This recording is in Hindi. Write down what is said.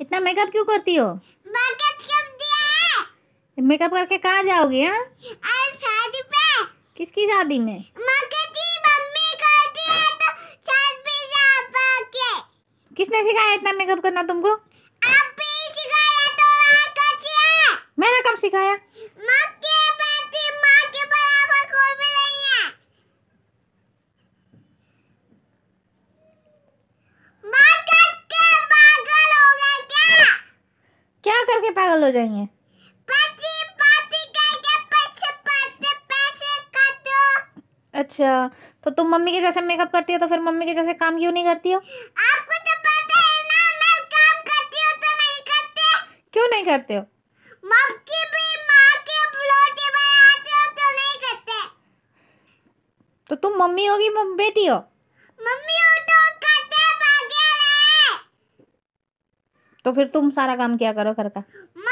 इतना मेकअप क्यों करती हो मेकअप क्यों दिया मेकअप करके कहाँ जाओगी हाँ शादी पे किसकी शादी में तो किसने सिखाया इतना मेकअप करना तुमको आप भी सिखाया तो करती है मैंने कब सिखाया पागल हो जाएंगे पार्टी, पार्टी पैसे, पैसे, पैसे अच्छा तो तुम मम्मी के जैसे मेकअप करती हो तो फिर मम्मी के जैसे काम क्यों नहीं करती हो आपको तो पता है ना मैं काम करती हूँ तो नहीं करते क्यों नहीं करते हो मम्मी भी माँ के रोटी बनाते हो तो नहीं करते तो तुम मम्मी होगी बेटी हो मम्मी तो फिर तुम सारा काम क्या करो घर का